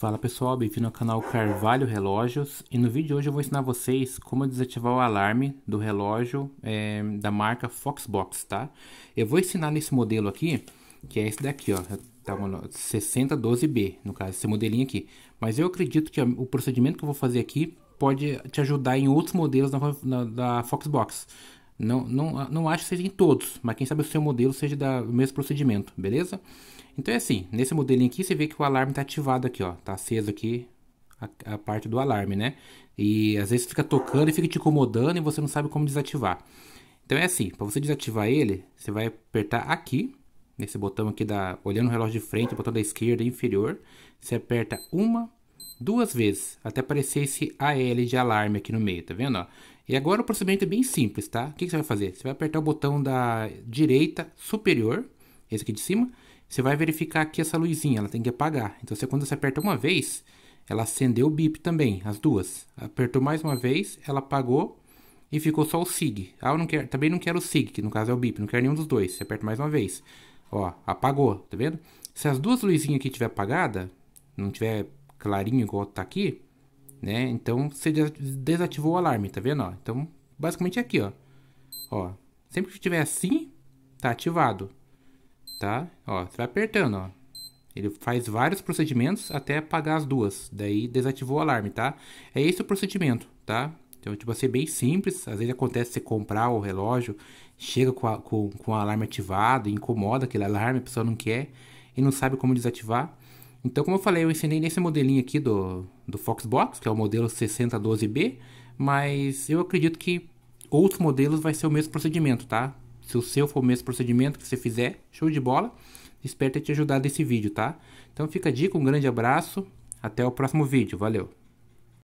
Fala pessoal, bem-vindo ao canal Carvalho Relógios e no vídeo de hoje eu vou ensinar vocês como desativar o alarme do relógio é, da marca Foxbox, tá? Eu vou ensinar nesse modelo aqui, que é esse daqui, ó, tá, 6012B, no caso, esse modelinho aqui. Mas eu acredito que o procedimento que eu vou fazer aqui pode te ajudar em outros modelos da, da, da Foxbox. Não, não, ah, não acho que seja em todos, mas quem sabe o seu modelo seja da, do mesmo procedimento, beleza? Então é assim, nesse modelinho aqui você vê que o alarme está ativado aqui, ó, tá aceso aqui a, a, parte do alarme, né? E às vezes fica tocando e fica te incomodando e você não sabe como desativar. Então é assim, para você desativar ele, você vai apertar aqui, nesse botão aqui da olhando o relógio de frente, o botão da esquerda inferior, você aperta uma duas vezes, até aparecer esse AL de alarme aqui no meio, tá vendo? Ó? E agora o procedimento é bem simples, tá? O que, que você vai fazer? Você vai apertar o botão da direita superior, esse aqui de cima, você vai verificar aqui essa luzinha, ela tem que apagar. Então, você, quando você aperta uma vez, ela acendeu o bip também, as duas. Apertou mais uma vez, ela apagou e ficou só o SIG. Ah, eu não quero, também não quero o SIG, que no caso é o bip, não quero nenhum dos dois. Você aperta mais uma vez. Ó, apagou, tá vendo? Se as duas luzinhas aqui tiver apagada, não tiver clarinho igual tá aqui, né? Então você desativou o alarme, tá vendo? Ó, então, basicamente é aqui, ó. Ó, sempre que estiver assim, tá ativado, tá? Ó, você vai apertando, ó. Ele faz vários procedimentos até apagar as duas. Daí desativou o alarme, tá? É esse o procedimento, tá? Então, tipo, assim bem simples. Às vezes acontece você comprar o relógio, chega com, a, com, com o alarme ativado, incomoda aquele alarme, a pessoa não quer e não sabe como desativar. Então, como eu falei, eu ensinei nesse modelinho aqui do, do Foxbox, que é o modelo 6012B, mas eu acredito que outros modelos vai ser o mesmo procedimento, tá? Se o seu for o mesmo procedimento que você fizer, show de bola. Espero ter te ajudado nesse vídeo, tá? Então fica a dica, um grande abraço, até o próximo vídeo, valeu!